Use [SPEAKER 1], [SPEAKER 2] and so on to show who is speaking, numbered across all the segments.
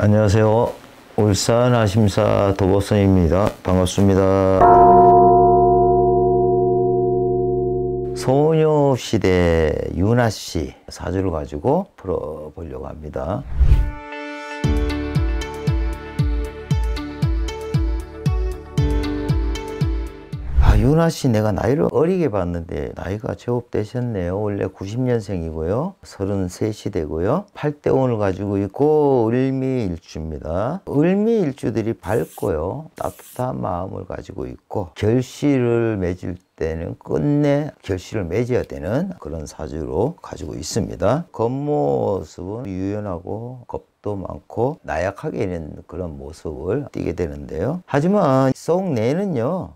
[SPEAKER 1] 안녕하세요. 울산 아심사 도보선입니다. 반갑습니다. 소녀시대 윤아씨 사주를 가지고 풀어보려고 합니다. 윤아 씨 내가 나이를 어리게 봤는데 나이가 제법 되셨네요. 원래 90년생이고요. 33시 되고요. 8대원을 가지고 있고 을미일주입니다. 을미일주들이 밝고요. 따뜻한 마음을 가지고 있고 결실을 맺을 때는 끝내 결실을 맺어야 되는 그런 사주로 가지고 있습니다. 겉모습은 유연하고 겁도 많고 나약하게 있는 그런 모습을 띠게 되는데요. 하지만 속내는요.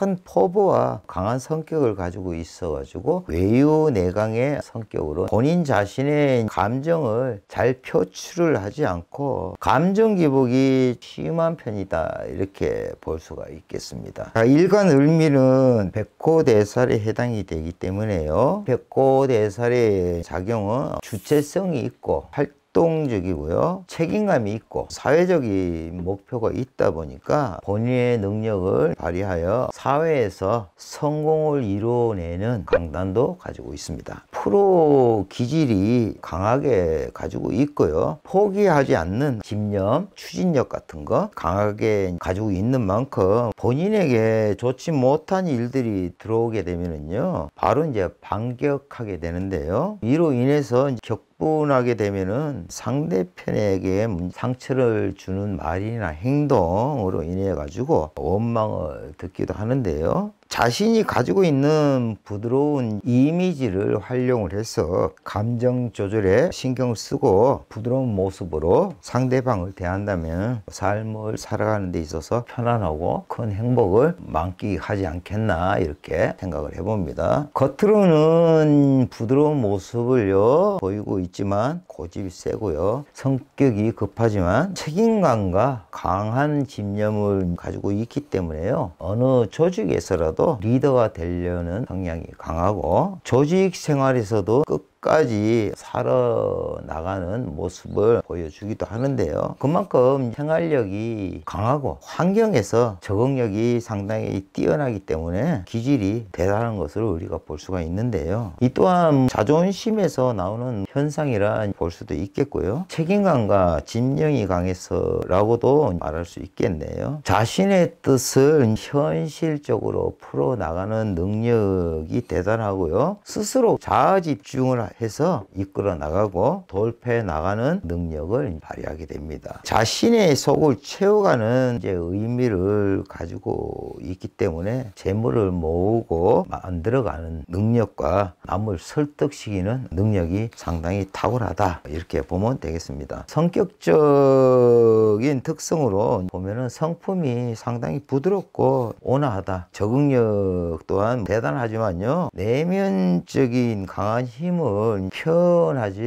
[SPEAKER 1] 큰 포부와 강한 성격을 가지고 있어가지고 외유내강의 성격으로 본인 자신의 감정을 잘 표출을 하지 않고 감정 기복이 심한 편이다 이렇게 볼 수가 있겠습니다. 일간 을미는 1 백고대사에 해당이 되기 때문에요. 백고대사의 작용은 주체성이 있고 활동적이고요. 책임감이 있고 사회적인 목표가 있다 보니까 본인의 능력을 발휘하여 사회에서 성공을 이루어내는 강단도 가지고 있습니다. 프로 기질이 강하게 가지고 있고요. 포기하지 않는 집념, 추진력 같은 거 강하게 가지고 있는 만큼 본인에게 좋지 못한 일들이 들어오게 되면은요. 바로 이제 반격하게 되는데요. 이로 인해서 겪 s p 하게 되면은 상대편에게 상처를 주는 말이나 행동으로 인해 가지고 원망을 듣기도 하는데요. 자신이 가지고 있는 부드러운 이미지를 활용을 해서 감정 조절에 신경 을 쓰고 부드러운 모습으로 상대방을 대한다면 삶을 살아가는 데 있어서 편안하고 큰 행복을 만끽하지 않겠나 이렇게 생각을 해봅니다. 겉으로는 부드러운 모습을요 보이고 있지만 고집이 세고요. 성격이 급하지만 책임감과 강한 집념을 가지고 있기 때문에요. 어느 조직에서라도 리더가 되려는 성향이 강하고 조직 생활에서도 끝 끝까지 살아나가는 모습을 보여주기도 하는데요. 그만큼 생활력이 강하고 환경에서 적응력이 상당히 뛰어나기 때문에 기질이 대단한 것을 우리가 볼 수가 있는데요. 이 또한 자존심에서 나오는 현상이라 볼 수도 있겠고요. 책임감과 진정이 강해서라고도 말할 수 있겠네요. 자신의 뜻을 현실적으로 풀어나가는 능력이 대단하고요. 스스로 자아집중을 해서 이끌어 나가고 돌파해 나가는 능력을 발휘하게 됩니다. 자신의 속을 채워가는 이제 의미를 가지고 있기 때문에 재물을 모으고 만들어가는 능력과 남을 설득시키는 능력이 상당히 탁월하다 이렇게 보면 되겠습니다. 성격적인 특성으로 보면은 성품이 상당히 부드럽고 온화하다. 적응력 또한 대단하지만요. 내면적인 강한 힘을 병을 표현하지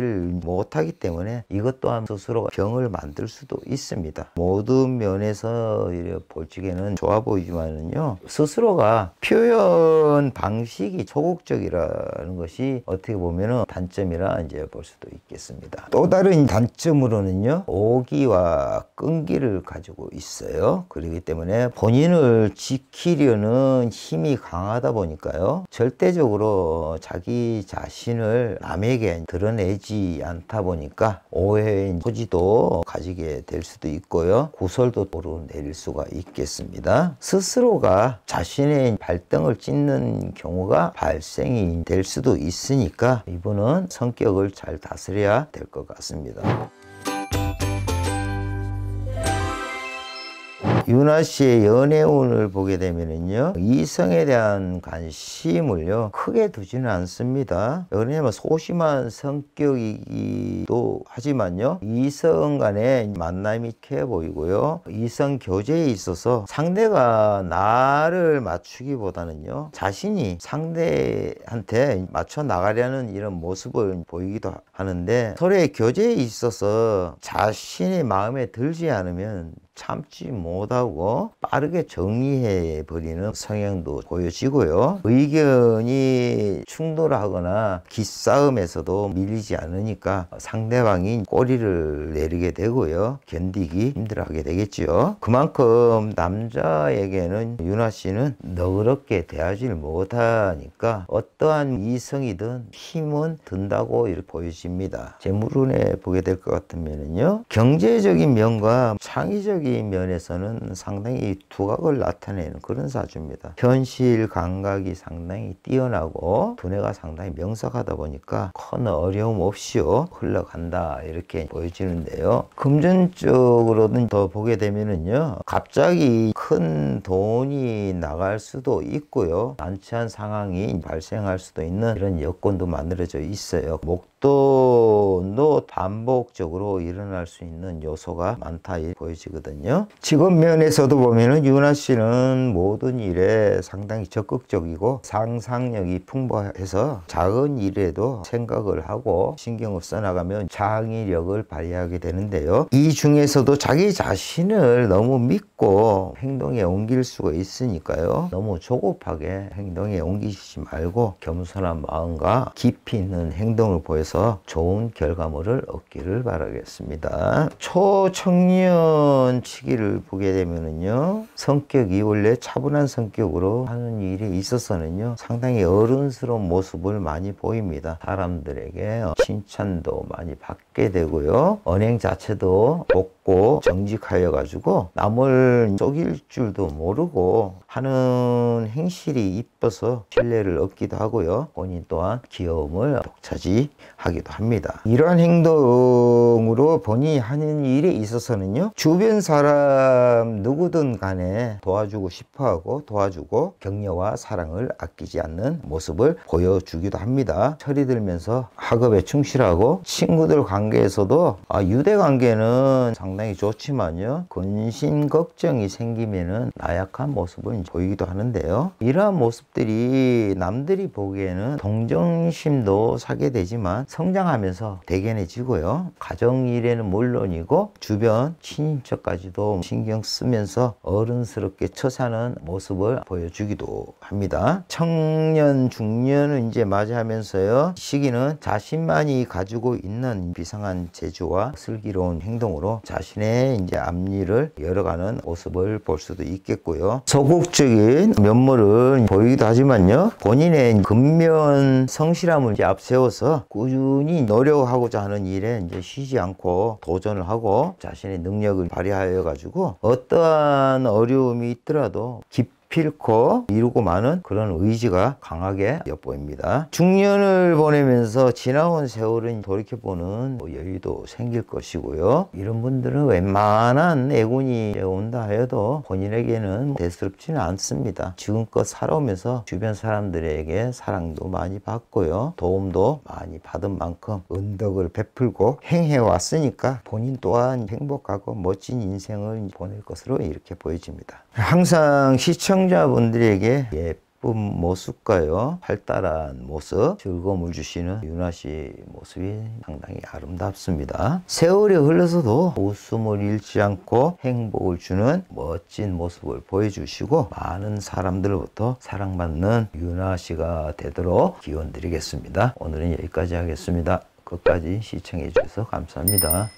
[SPEAKER 1] 못하기 때문에 이것 또한 스스로 병을 만들 수도 있습니다. 모든 면에서 볼지에는 좋아 보이지만은요 스스로가 표현 방식이 소극적이라는 것이 어떻게 보면은 단점이라 이제 볼 수도 있겠습니다. 또 다른 단점으로는요 오기와 끈기를 가지고 있어요. 그렇기 때문에 본인을 지키려는 힘이 강하다 보니까요 절대적으로 자기 자신을 남에게 드러내지 않다 보니까 오해의 소지도 가지게 될 수도 있고요. 구설도 오르내릴 수가 있겠습니다. 스스로가 자신의 발등을 찢는 경우가 발생이 될 수도 있으니까 이분은 성격을 잘 다스려야 될 것 같습니다. 윤아 씨의 연애운을 보게 되면은요 이성에 대한 관심을요 크게 두지는 않습니다 왜냐면 소심한 성격이기도 하지만요 이성 간의 만남이 캐 보이고요 이성 교제에 있어서 상대가 나를 맞추기보다는요 자신이 상대한테 맞춰 나가려는 이런 모습을 보이기도 하는데 서로의 교제에 있어서 자신의 마음에 들지 않으면 참지 못하고 빠르게 정리해 버리는 성향도 보여지고요. 의견이 충돌하거나 기싸움에서도 밀리지 않으니까 상대방이 꼬리를 내리게 되고요. 견디기 힘들어하게 되겠죠 그만큼 남자에게는 윤아 씨는 너그럽게 대하지를 못하니까 어떠한 이성이든 힘은 든다고 이렇게 보여집니다. 제 물음에 보게 될 것 같으면요. 경제적인 면과 창의적인 사주적인 면에서는 상당히 두각을 나타내는 그런 사주입니다. 현실 감각이 상당히 뛰어나고 두뇌가 상당히 명석하다 보니까 큰 어려움 없이 흘러간다 이렇게 보여지는데요. 금전 쪽으로는 더 보게 되면은요 갑자기 큰 돈이 나갈 수도 있고요 난처한 상황이 발생할 수도 있는 이런 여건도 만들어져 있어요. 목또 반복적으로 일어날 수 있는 요소가 많다 보여지거든요. 직업 면에서도 보면은 유나 씨는 모든 일에 상당히 적극적이고 상상력이 풍부해서 작은 일에도 생각을 하고 신경을 써나가면 창의력을 발휘하게 되는데요. 이 중에서도 자기 자신을 너무 믿고 행동에 옮길 수가 있으니까요. 너무 조급하게 행동에 옮기시지 말고 겸손한 마음과 깊이 있는 행동을 보여서 해서 좋은 결과물을 얻기를 바라겠습니다. 초청년 치기를 보게 되면은요. 성격이 원래 차분한 성격으로 하는 일이 있어서는요. 상당히 어른스러운 모습을 많이 보입니다. 사람들에게 칭찬도 많이 받게 되고요. 언행 자체도 높고 정직하여 가지고 남을 속일 줄도 모르고 하는 행실이 이뻐서 신뢰를 얻기도 하고요. 본인 또한 귀여움을 독차지 하기도 합니다. 이러한 행동으로 본인이 하는 일에 있어서는요. 주변 사람 누구든 간에 도와주고 싶어하고 도와주고 격려와 사랑을 아끼지 않는 모습을 보여주기도 합니다. 철이 들면서 학업에 충실하고 친구들 관계에서도 아, 유대 관계는 상당히 좋지만요. 근심 걱정이 생기면은 나약한 모습을 보이기도 하는데요. 이러한 모습들이 남들이 보기에는 동정심도 사게 되지만 성장하면서 대견해지고요. 가정 일에는 물론이고 주변 친인척까지도 신경 쓰면서 어른스럽게 처사는 모습을 보여주기도 합니다. 청년, 중년은 이제 맞이하면서요. 시기는 자신만이 가지고 있는 비상한 재주와 슬기로운 행동으로 자신의 이제 앞니를 열어가는 모습을 볼 수도 있겠고요. 소극적인 면모를 보이기도 하지만요. 본인의 근면 성실함을 이제 앞세워서 꾸준히 꾸준히 노력하고자 하는 일에 이제 쉬지 않고 도전을 하고 자신의 능력을 발휘하여 가지고 어떠한 어려움이 있더라도 깊 필코 이루고 마는 그런 의지가 강하게 엿보입니다. 중년을 보내면서 지나온 세월은 돌이켜보는 뭐 여유도 생길 것이고요. 이런 분들은 웬만한 애군이 온다 해도 본인에게는 대수롭지는 않습니다. 지금껏 살아오면서 주변 사람들에게 사랑도 많이 받고요. 도움도 많이 받은 만큼 은덕을 베풀고 행해왔으니까 본인 또한 행복하고 멋진 인생을 보낼 것으로 이렇게 보여집니다. 항상 시청 시청자분들에게 예쁜 모습과요 활달한 모습 즐거움을 주시는 윤아 씨 모습이 상당히 아름답습니다 세월이 흘러서도 웃음을 잃지 않고 행복을 주는 멋진 모습을 보여주시고 많은 사람들로부터 사랑받는 윤아 씨가 되도록 기원 드리겠습니다 오늘은 여기까지 하겠습니다 끝까지 시청해 주셔서 감사합니다